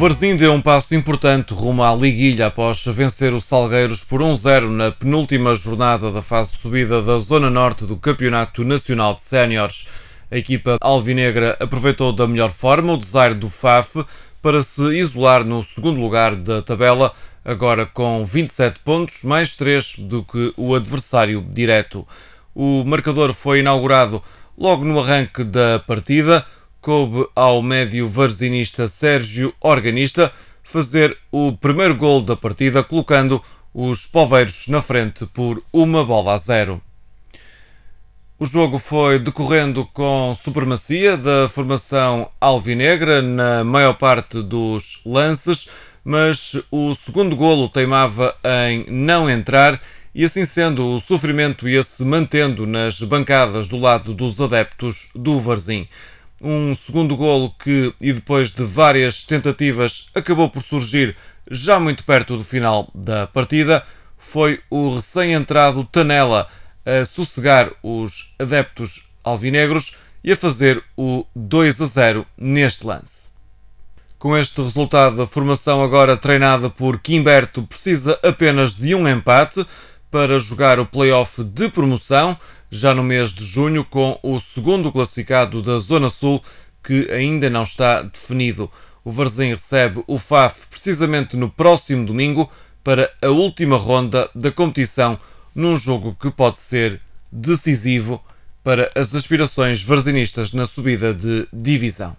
Varzim deu um passo importante rumo à Liguilha após vencer os Salgueiros por 1-0 na penúltima jornada da fase de subida da Zona Norte do Campeonato Nacional de Séniores. A equipa alvinegra aproveitou da melhor forma o desaire do FAF para se isolar no segundo lugar da tabela, agora com 27 pontos, mais 3 do que o adversário direto. O marcador foi inaugurado logo no arranque da partida coube ao médio varzinista Sérgio Organista fazer o primeiro gol da partida, colocando os poveiros na frente por uma bola a zero. O jogo foi decorrendo com supremacia da formação alvinegra na maior parte dos lances, mas o segundo golo teimava em não entrar e assim sendo o sofrimento ia se mantendo nas bancadas do lado dos adeptos do Varzim um segundo golo que, e depois de várias tentativas, acabou por surgir já muito perto do final da partida, foi o recém-entrado Tanela a sossegar os adeptos alvinegros e a fazer o 2 a 0 neste lance. Com este resultado, a formação agora treinada por Quimberto precisa apenas de um empate para jogar o play-off de promoção já no mês de junho, com o segundo classificado da Zona Sul, que ainda não está definido. O Varzim recebe o FAF precisamente no próximo domingo para a última ronda da competição, num jogo que pode ser decisivo para as aspirações varzinistas na subida de divisão.